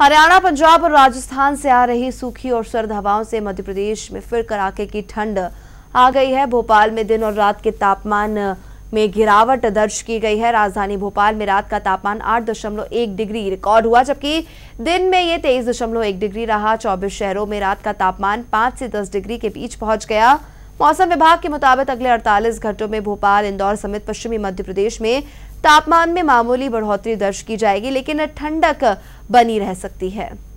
हरियाणा पंजाब और राजस्थान से आ रही सूखी और सर्द हवाओं से मध्य प्रदेश में फिर कड़ाके की ठंड आ गई है भोपाल में दिन और रात के तापमान में गिरावट दर्ज की गई है राजधानी भोपाल में रात का तापमान 8.1 डिग्री रिकॉर्ड हुआ जबकि दिन में ये 23.1 डिग्री रहा 24 शहरों में रात का तापमान 5 से 10 डिग्री के बीच पहुंच गया मौसम विभाग के मुताबिक अगले 48 घंटों में भोपाल इंदौर समेत पश्चिमी मध्य प्रदेश में तापमान में मामूली बढ़ोतरी दर्ज की जाएगी लेकिन ठंडक बनी रह सकती है